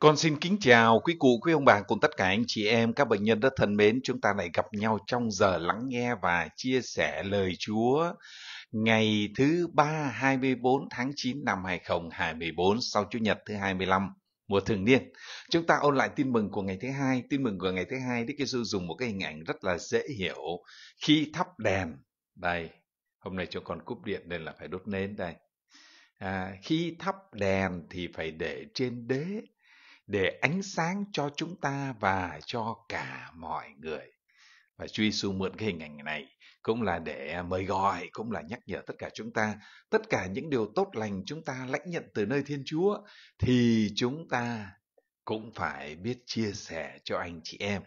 Con xin kính chào quý cụ, quý ông bà cùng tất cả anh chị em, các bệnh nhân rất thân mến. Chúng ta lại gặp nhau trong giờ lắng nghe và chia sẻ lời Chúa ngày thứ ba 24 tháng 9 năm 2024 sau Chủ nhật thứ 25 mùa thường niên. Chúng ta ôn lại tin mừng của ngày thứ hai. Tin mừng của ngày thứ hai Đức Giêsu dùng một cái hình ảnh rất là dễ hiểu khi thắp đèn. Đây, hôm nay cho con cúp điện nên là phải đốt nến đây. À, khi thắp đèn thì phải để trên đế để ánh sáng cho chúng ta và cho cả mọi người. Và Chúa Giêsu mượn cái hình ảnh này cũng là để à, mời gọi, cũng là nhắc nhở tất cả chúng ta, tất cả những điều tốt lành chúng ta lãnh nhận từ nơi Thiên Chúa thì chúng ta cũng phải biết chia sẻ cho anh chị em.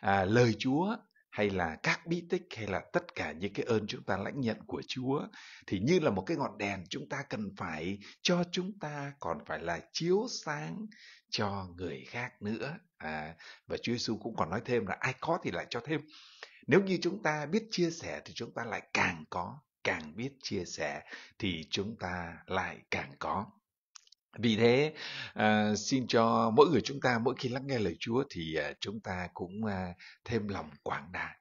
À, lời Chúa hay là các bí tích hay là tất cả những cái ơn chúng ta lãnh nhận của Chúa thì như là một cái ngọn đèn chúng ta cần phải cho chúng ta còn phải là chiếu sáng cho người khác nữa à, và Chúa Giêsu cũng còn nói thêm là ai có thì lại cho thêm nếu như chúng ta biết chia sẻ thì chúng ta lại càng có càng biết chia sẻ thì chúng ta lại càng có vì thế à, xin cho mỗi người chúng ta mỗi khi lắng nghe lời Chúa thì à, chúng ta cũng à, thêm lòng quảng đại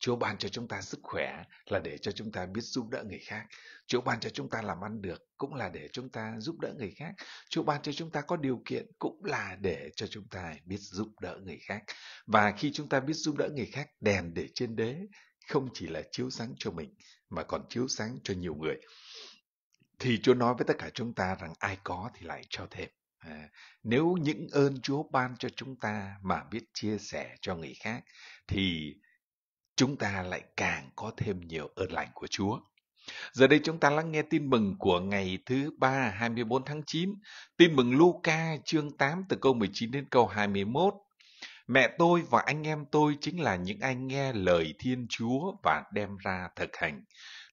Chúa ban cho chúng ta sức khỏe là để cho chúng ta biết giúp đỡ người khác. Chúa ban cho chúng ta làm ăn được cũng là để chúng ta giúp đỡ người khác. Chúa ban cho chúng ta có điều kiện cũng là để cho chúng ta biết giúp đỡ người khác. Và khi chúng ta biết giúp đỡ người khác, đèn để trên đế không chỉ là chiếu sáng cho mình mà còn chiếu sáng cho nhiều người. Thì Chúa nói với tất cả chúng ta rằng ai có thì lại cho thêm. À, nếu những ơn Chúa ban cho chúng ta mà biết chia sẻ cho người khác thì chúng ta lại càng có thêm nhiều ơn lành của Chúa. Giờ đây chúng ta lắng nghe tin mừng của ngày thứ ba 24 tháng 9, tin mừng Luca chương 8 từ câu 19 đến câu 21. Mẹ tôi và anh em tôi chính là những ai nghe lời Thiên Chúa và đem ra thực hành.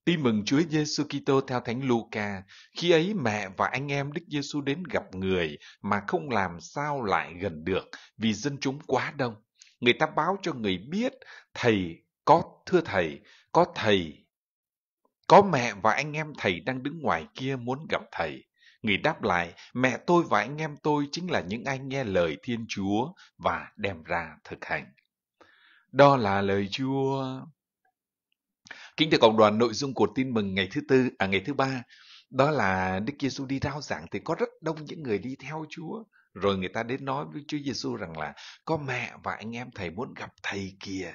Tin mừng Chúa Giêsu Kitô theo Thánh Luca, khi ấy mẹ và anh em Đức Giêsu đến gặp người mà không làm sao lại gần được vì dân chúng quá đông. Người ta báo cho người biết thầy thưa thầy, có thầy. Có mẹ và anh em thầy đang đứng ngoài kia muốn gặp thầy. Người đáp lại, mẹ tôi và anh em tôi chính là những ai nghe lời Thiên Chúa và đem ra thực hành. Đó là lời Chúa. Kính thưa cộng đoàn, nội dung của tin mừng ngày thứ tư, à ngày thứ ba, đó là Đức Giêsu đi rao giảng thì có rất đông những người đi theo Chúa. Rồi người ta đến nói với Chúa Giêsu rằng là có mẹ và anh em thầy muốn gặp thầy kìa.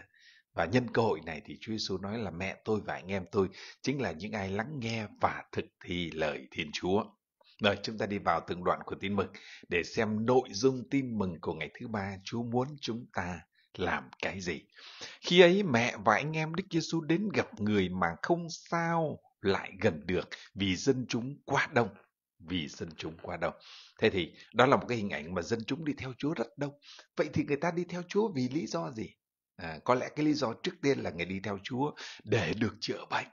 Và nhân cơ hội này thì Chúa Giêsu nói là mẹ tôi và anh em tôi chính là những ai lắng nghe và thực thi lời Thiên Chúa. Rồi chúng ta đi vào từng đoạn của tin mừng để xem nội dung tin mừng của ngày thứ ba Chúa muốn chúng ta làm cái gì. Khi ấy mẹ và anh em Đức Giêsu đến gặp người mà không sao lại gần được vì dân chúng quá đông vì dân chúng quá đông. Thế thì đó là một cái hình ảnh mà dân chúng đi theo Chúa rất đông. Vậy thì người ta đi theo Chúa vì lý do gì? à, có lẽ cái lý do trước tiên là người đi theo Chúa để được chữa bệnh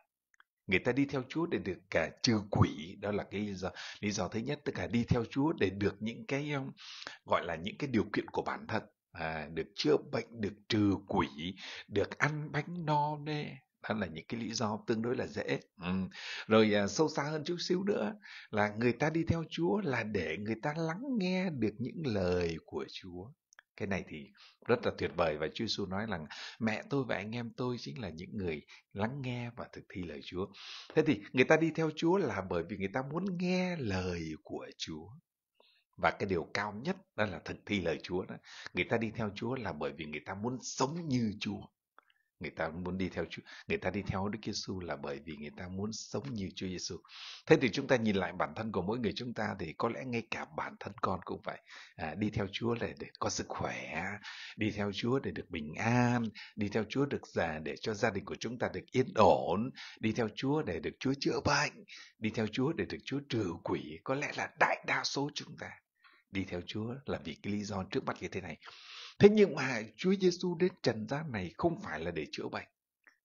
người ta đi theo Chúa để được cả trừ quỷ đó là cái lý do lý do thứ nhất tất cả đi theo Chúa để được những cái um, gọi là những cái điều kiện của bản thân à, được chữa bệnh được trừ quỷ được ăn bánh no nê đó là những cái lý do tương đối là dễ ừ. rồi à, sâu xa hơn chút xíu nữa là người ta đi theo Chúa là để người ta lắng nghe được những lời của Chúa cái này thì rất là tuyệt vời và Chúa Giêsu nói rằng mẹ tôi và anh em tôi chính là những người lắng nghe và thực thi lời Chúa. Thế thì người ta đi theo Chúa là bởi vì người ta muốn nghe lời của Chúa. Và cái điều cao nhất đó là thực thi lời Chúa đó. Người ta đi theo Chúa là bởi vì người ta muốn sống như Chúa người ta muốn đi theo Chúa, người ta đi theo Đức Giêsu là bởi vì người ta muốn sống như Chúa Giêsu. Thế thì chúng ta nhìn lại bản thân của mỗi người chúng ta thì có lẽ ngay cả bản thân con cũng vậy. À, đi theo Chúa là để có sức khỏe, đi theo Chúa để được bình an, đi theo Chúa được già để cho gia đình của chúng ta được yên ổn, đi theo Chúa để được Chúa chữa bệnh, đi theo Chúa để được Chúa trừ quỷ. Có lẽ là đại đa số chúng ta đi theo Chúa là vì cái lý do trước mắt như thế này. Thế nhưng mà Chúa Giêsu đến trần gian này không phải là để chữa bệnh.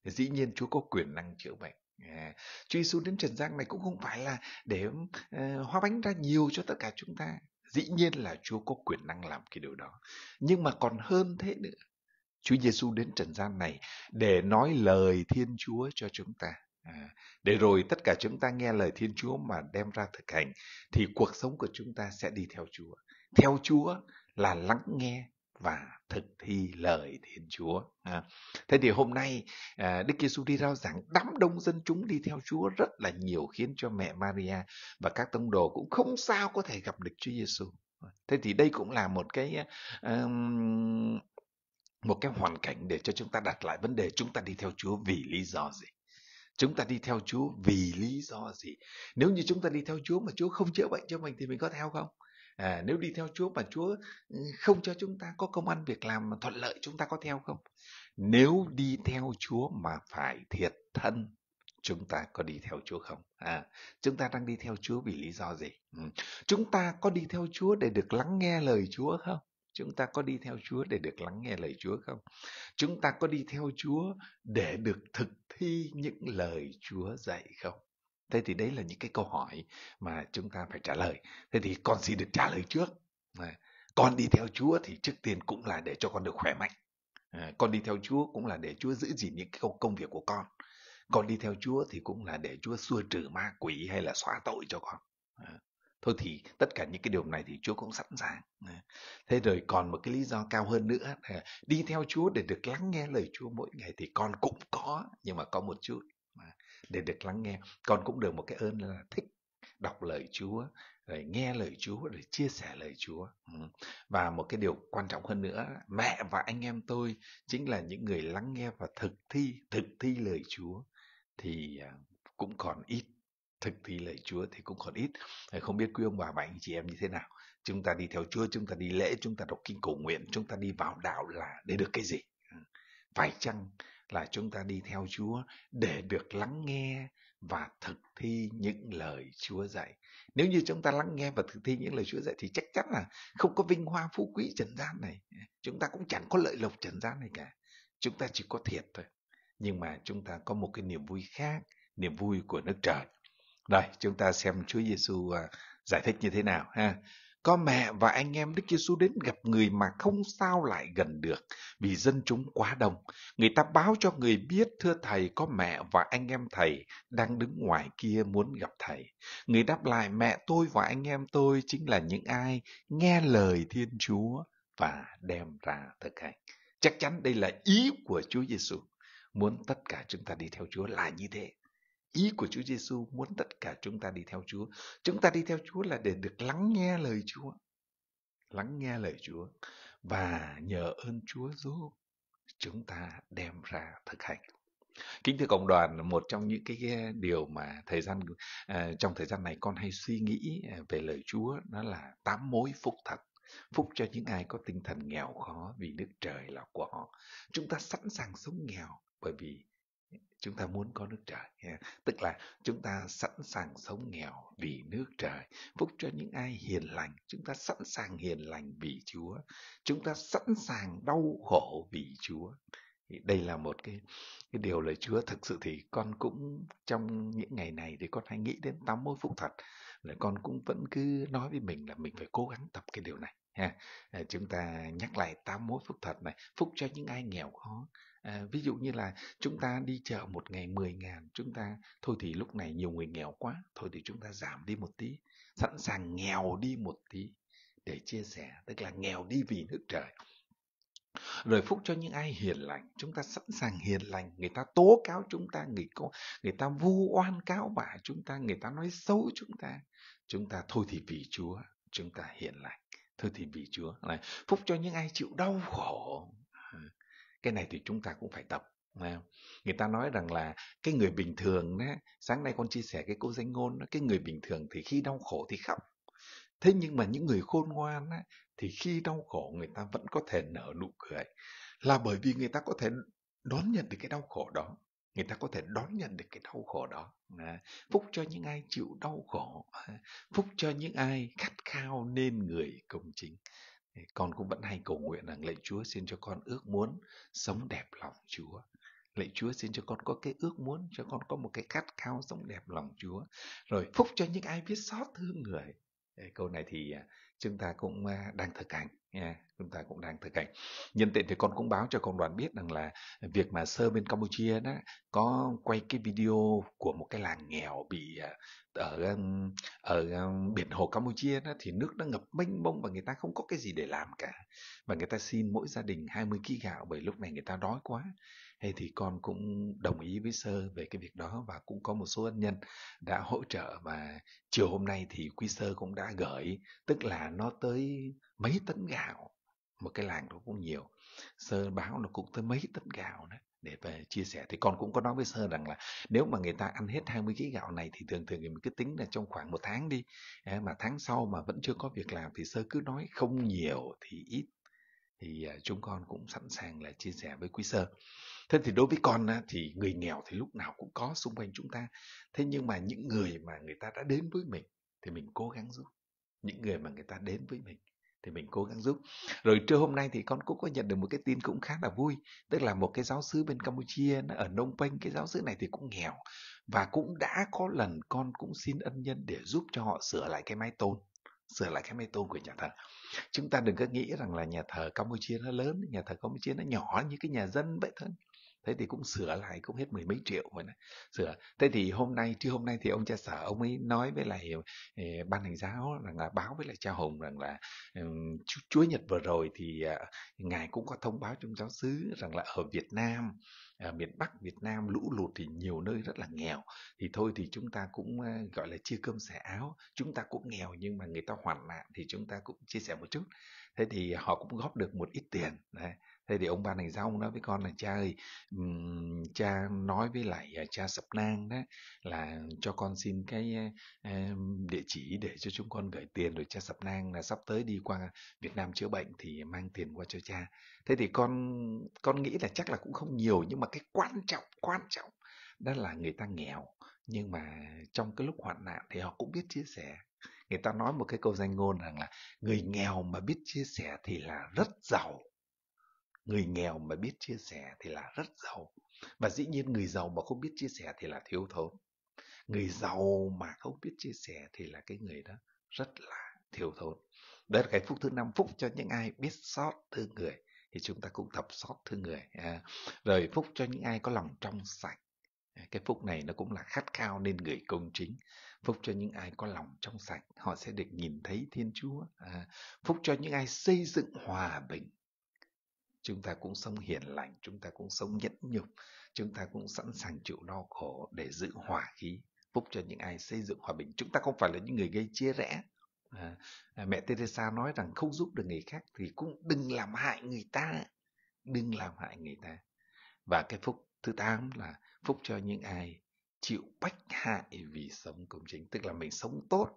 Dĩ nhiên Chúa có quyền năng chữa bệnh. À, Chúa Giêsu đến trần gian này cũng không phải là để uh, hóa bánh ra nhiều cho tất cả chúng ta. Dĩ nhiên là Chúa có quyền năng làm cái điều đó. Nhưng mà còn hơn thế nữa. Chúa Giêsu đến trần gian này để nói lời Thiên Chúa cho chúng ta. À, để rồi tất cả chúng ta nghe lời Thiên Chúa mà đem ra thực hành thì cuộc sống của chúng ta sẽ đi theo Chúa. Theo Chúa là lắng nghe và thực thi lời Thiên Chúa. À, thế thì hôm nay à, Đức Giêsu đi rao giảng đám đông dân chúng đi theo Chúa rất là nhiều khiến cho mẹ Maria và các tông đồ cũng không sao có thể gặp được Chúa Giêsu. Thế thì đây cũng là một cái um, một cái hoàn cảnh để cho chúng ta đặt lại vấn đề chúng ta đi theo Chúa vì lý do gì? Chúng ta đi theo Chúa vì lý do gì? Nếu như chúng ta đi theo Chúa mà Chúa không chữa bệnh cho mình thì mình có theo không? à, nếu đi theo Chúa mà Chúa ừ, không cho chúng ta có công ăn việc làm mà thuận lợi chúng ta có theo không nếu đi theo Chúa mà phải thiệt thân chúng ta có đi theo Chúa không? À, chúng ta đang đi theo Chúa vì lý do gì? Ừ. Chúng ta có đi theo Chúa để được lắng nghe lời Chúa không? Chúng ta có đi theo Chúa để được lắng nghe lời Chúa không? Chúng ta có đi theo Chúa để được thực thi những lời Chúa dạy không? thế thì đấy là những cái câu hỏi mà chúng ta phải trả lời thế thì con xin được trả lời trước con đi theo chúa thì trước tiên cũng là để cho con được khỏe mạnh à, con đi theo chúa cũng là để chúa giữ gìn những cái công việc của con con đi theo chúa thì cũng là để chúa xua trừ ma quỷ hay là xóa tội cho con à, thôi thì tất cả những cái điều này thì chúa cũng sẵn sàng à, thế rồi còn một cái lý do cao hơn nữa đi theo chúa để được lắng nghe lời chúa mỗi ngày thì con cũng có nhưng mà có một chút mà để được lắng nghe con cũng được một cái ơn là thích đọc lời Chúa rồi nghe lời Chúa rồi chia sẻ lời Chúa ừ. và một cái điều quan trọng hơn nữa mẹ và anh em tôi chính là những người lắng nghe và thực thi thực thi lời Chúa thì à, cũng còn ít thực thi lời Chúa thì cũng còn ít ờ, không biết quý ông bà và anh chị em như thế nào chúng ta đi theo Chúa chúng ta đi lễ chúng ta đọc kinh cầu nguyện chúng ta đi vào đạo là để được cái gì ừ. phải chăng là chúng ta đi theo Chúa để được lắng nghe và thực thi những lời Chúa dạy. Nếu như chúng ta lắng nghe và thực thi những lời Chúa dạy thì chắc chắn là không có vinh hoa phú quý trần gian này. Chúng ta cũng chẳng có lợi lộc trần gian này cả. Chúng ta chỉ có thiệt thôi. Nhưng mà chúng ta có một cái niềm vui khác, niềm vui của nước trời. Rồi, chúng ta xem Chúa Giêsu à, giải thích như thế nào ha. Có mẹ và anh em Đức Giêsu đến gặp người mà không sao lại gần được vì dân chúng quá đông. Người ta báo cho người biết thưa thầy có mẹ và anh em thầy đang đứng ngoài kia muốn gặp thầy. Người đáp lại mẹ tôi và anh em tôi chính là những ai nghe lời Thiên Chúa và đem ra thực hành. Chắc chắn đây là ý của Chúa Giêsu muốn tất cả chúng ta đi theo Chúa là như thế. Ý của Chúa Giêsu muốn tất cả chúng ta đi theo Chúa. Chúng ta đi theo Chúa là để được lắng nghe lời Chúa. Lắng nghe lời Chúa và nhờ ơn Chúa giúp chúng ta đem ra thực hành. Kính thưa cộng đoàn, một trong những cái điều mà thời gian à, trong thời gian này con hay suy nghĩ à, về lời Chúa đó là tám mối phúc thật. Phúc cho những ai có tinh thần nghèo khó vì nước trời là của họ. Chúng ta sẵn sàng sống nghèo bởi vì chúng ta muốn có nước trời tức là chúng ta sẵn sàng sống nghèo vì nước trời phúc cho những ai hiền lành chúng ta sẵn sàng hiền lành vì chúa chúng ta sẵn sàng đau khổ vì chúa thì đây là một cái cái điều lời Chúa thực sự thì con cũng trong những ngày này thì con hay nghĩ đến tám mối phúc thật là con cũng vẫn cứ nói với mình là mình phải cố gắng tập cái điều này ha à, chúng ta nhắc lại tám mối phúc thật này phúc cho những ai nghèo khó À, ví dụ như là chúng ta đi chợ một ngày 10 ngàn, chúng ta thôi thì lúc này nhiều người nghèo quá, thôi thì chúng ta giảm đi một tí, sẵn sàng nghèo đi một tí để chia sẻ, tức là nghèo đi vì nước trời. Rồi phúc cho những ai hiền lành, chúng ta sẵn sàng hiền lành, người ta tố cáo chúng ta, người, có, người ta vu oan cáo bạ chúng ta, người ta nói xấu chúng ta. Chúng ta thôi thì vì Chúa, chúng ta hiền lành, thôi thì vì Chúa. Này, phúc cho những ai chịu đau khổ, cái này thì chúng ta cũng phải tập người ta nói rằng là cái người bình thường á sáng nay con chia sẻ cái câu danh ngôn đó, cái người bình thường thì khi đau khổ thì khóc thế nhưng mà những người khôn ngoan á thì khi đau khổ người ta vẫn có thể nở nụ cười là bởi vì người ta có thể đón nhận được cái đau khổ đó người ta có thể đón nhận được cái đau khổ đó phúc cho những ai chịu đau khổ phúc cho những ai khát khao nên người công chính con cũng vẫn hay cầu nguyện rằng lạy Chúa xin cho con ước muốn sống đẹp lòng Chúa lạy Chúa xin cho con có cái ước muốn cho con có một cái khát khao sống đẹp lòng Chúa rồi phúc cho những ai biết xót thương người câu này thì à, chúng ta cũng à, đang thực hành yeah, chúng ta cũng đang thực hành nhân tiện thì con cũng báo cho công đoàn biết rằng là việc mà sơ bên campuchia đó có quay cái video của một cái làng nghèo bị à, ở ở biển hồ campuchia đó thì nước nó ngập mênh mông và người ta không có cái gì để làm cả và người ta xin mỗi gia đình 20 kg gạo bởi lúc này người ta đói quá Thế thì con cũng đồng ý với Sơ về cái việc đó và cũng có một số ân nhân đã hỗ trợ và chiều hôm nay thì Quý Sơ cũng đã gửi, tức là nó tới mấy tấn gạo, một cái làng nó cũng nhiều. Sơ báo nó cũng tới mấy tấn gạo đó để về chia sẻ thì con cũng có nói với sơ rằng là nếu mà người ta ăn hết 20 kg gạo này thì thường thường mình cứ tính là trong khoảng một tháng đi mà tháng sau mà vẫn chưa có việc làm thì sơ cứ nói không nhiều thì ít thì à, chúng con cũng sẵn sàng là chia sẻ với quý sơ thế thì đối với con thì người nghèo thì lúc nào cũng có xung quanh chúng ta thế nhưng mà những người mà người ta đã đến với mình thì mình cố gắng giúp những người mà người ta đến với mình thì mình cố gắng giúp rồi trưa hôm nay thì con cũng có nhận được một cái tin cũng khá là vui tức là một cái giáo sứ bên campuchia nó ở nông penh cái giáo sứ này thì cũng nghèo và cũng đã có lần con cũng xin ân nhân để giúp cho họ sửa lại cái mái tôn sửa lại cái mái tôn của nhà thờ chúng ta đừng có nghĩ rằng là nhà thờ campuchia nó lớn nhà thờ campuchia nó nhỏ như cái nhà dân vậy thôi thế thì cũng sửa lại cũng hết mười mấy triệu mà sửa thế thì hôm nay chứ hôm nay thì ông cha sở ông ấy nói với lại eh, ban hành giáo rằng là báo với lại cha hùng rằng là um, chúa nhật vừa rồi thì uh, ngài cũng có thông báo trong giáo xứ rằng là ở việt nam ở à, miền Bắc Việt Nam lũ lụt thì nhiều nơi rất là nghèo thì thôi thì chúng ta cũng ờ, gọi là chia cơm sẻ áo chúng ta cũng nghèo nhưng mà người ta hoạn nạn thì chúng ta cũng chia sẻ một chút thế thì họ cũng góp được một ít tiền đấy thế thì ông ban này giao ông nói với con là cha ơi cha nói với lại à, cha sập nang đó là cho con xin cái địa chỉ để cho chúng con gửi tiền rồi cha sập nang là sắp tới đi qua Việt Nam chữa bệnh thì mang tiền qua cho cha thế thì con con nghĩ là chắc là cũng không nhiều nhưng mà cái quan trọng quan trọng đó là người ta nghèo nhưng mà trong cái lúc hoạn nạn thì họ cũng biết chia sẻ người ta nói một cái câu danh ngôn rằng là người nghèo mà biết chia sẻ thì là rất giàu người nghèo mà biết chia sẻ thì là rất giàu và dĩ nhiên người giàu mà không biết chia sẻ thì là thiếu thốn người giàu mà không biết chia sẻ thì là cái người đó rất là thiếu thốn đó là cái phúc thứ năm phúc cho những ai biết xót thương người thì chúng ta cũng tập xót thương người à, rồi phúc cho những ai có lòng trong sạch cái phúc này nó cũng là khát khao nên người công chính phúc cho những ai có lòng trong sạch họ sẽ được nhìn thấy thiên chúa à, phúc cho những ai xây dựng hòa bình chúng ta cũng sống hiền lành chúng ta cũng sống nhẫn nhục chúng ta cũng sẵn sàng chịu đau khổ để giữ hòa khí phúc cho những ai xây dựng hòa bình chúng ta không phải là những người gây chia rẽ à, à, mẹ Teresa nói rằng không giúp được người khác thì cũng đừng làm hại người ta đừng làm hại người ta và cái phúc thứ tám là phúc cho những ai chịu bách hại vì sống công chính tức là mình sống tốt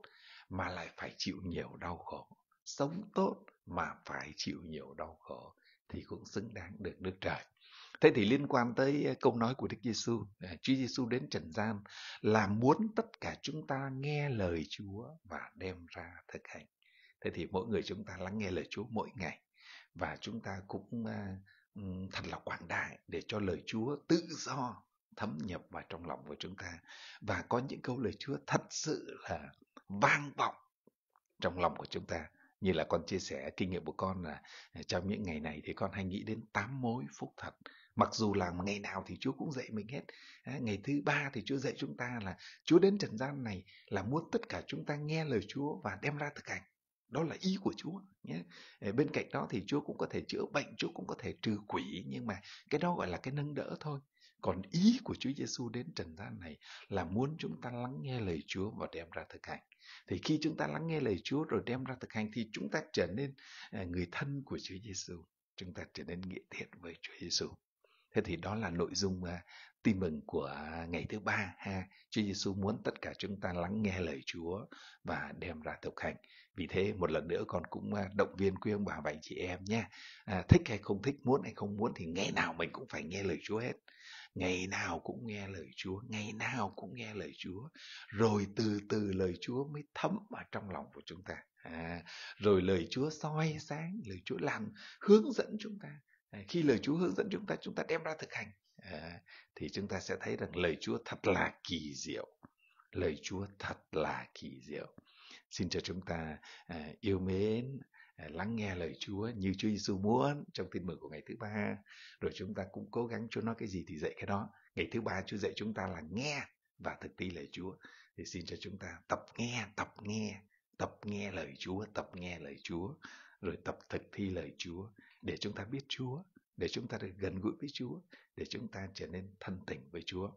mà lại phải chịu nhiều đau khổ sống tốt mà phải chịu nhiều đau khổ thì cũng xứng đáng được Đức Trời. Thế thì liên quan tới câu nói của Đức Giêsu, à, Chúa Giêsu đến trần gian là muốn tất cả chúng ta nghe lời Chúa và đem ra thực hành. Thế thì mỗi người chúng ta lắng nghe lời Chúa mỗi ngày và chúng ta cũng thật là quảng đại để cho lời Chúa tự do thấm nhập vào trong lòng của chúng ta và có những câu lời Chúa thật sự là vang vọng trong lòng của chúng ta như là con chia sẻ kinh nghiệm của con là à, trong những ngày này thì con hay nghĩ đến tám mối phúc thật mặc dù là ngày nào thì Chúa cũng dạy mình hết ngày thứ ba thì Chúa dạy chúng ta là Chúa đến trần gian này là muốn tất cả chúng ta nghe lời Chúa và đem ra thực hành đó là ý của Chúa nhé ờ, bên cạnh đó thì Chúa cũng có thể chữa bệnh Chúa cũng có thể trừ quỷ nhưng mà cái đó gọi là cái nâng đỡ thôi còn ý của Chúa Giêsu đến trần gian này là muốn chúng ta lắng nghe lời Chúa và đem ra thực hành. Thì khi chúng ta lắng nghe lời Chúa rồi đem ra thực hành thì chúng ta trở nên à, người thân của Chúa Giêsu, chúng ta trở nên nghĩa thiện với Chúa Giêsu. Thế thì đó là nội dung uh, tin mừng của à, ngày thứ ba ha. Chúa Giêsu muốn tất cả chúng ta lắng nghe lời Chúa và đem ra thực hành. Vì thế một lần nữa con cũng uh, động viên quý ông bà và anh chị em nha. À, thích hay không thích, muốn hay không muốn thì ngày nào mình cũng phải nghe lời Chúa hết ngày nào cũng nghe lời Chúa, ngày nào cũng nghe lời Chúa, rồi từ từ lời Chúa mới thấm vào trong lòng của chúng ta. À, rồi lời Chúa soi sáng, lời Chúa làm hướng dẫn chúng ta. À, khi lời Chúa hướng dẫn chúng ta, chúng ta đem ra thực hành. À, thì chúng ta sẽ thấy rằng lời Chúa thật là kỳ diệu. Lời Chúa thật là kỳ diệu. Xin cho chúng ta à, yêu mến À, lắng nghe lời Chúa như Chúa Giêsu muốn trong tin mừng của ngày thứ ba rồi chúng ta cũng cố gắng Chúa nói cái gì thì dạy cái đó ngày thứ ba Chúa dạy chúng ta là nghe và thực thi lời Chúa thì xin cho chúng ta tập nghe tập nghe tập nghe lời Chúa tập nghe lời Chúa rồi tập thực thi lời Chúa để chúng ta biết Chúa để chúng ta được gần gũi với Chúa để chúng ta trở nên thân tình với Chúa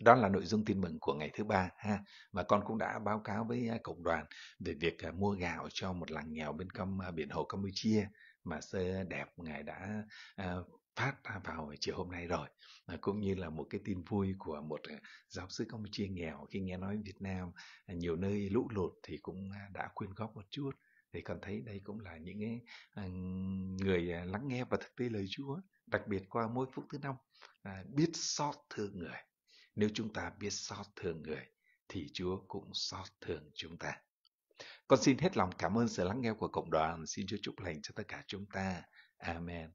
đó là nội dung tin mừng của ngày thứ ba ha và con cũng đã báo cáo với à, cộng đoàn về việc à, mua gạo cho một làng nghèo bên cam à, biển hồ Campuchia mà sơ đẹp ngài đã phát vào chiều hôm nay rồi cũng như là một cái tin vui của một giáo sư Campuchia nghèo khi nghe nói Việt Nam nhiều nơi lũ lụt thì cũng đã quyên góp một chút thì con thấy đây cũng là những người lắng nghe và thực tế lời Chúa đặc biệt qua mỗi phút thứ năm biết xót thương người nếu chúng ta biết xót thương người, thì Chúa cũng xót thương chúng ta. Con xin hết lòng cảm ơn sự lắng nghe của cộng đoàn. Xin Chúa chúc lành cho tất cả chúng ta. Amen.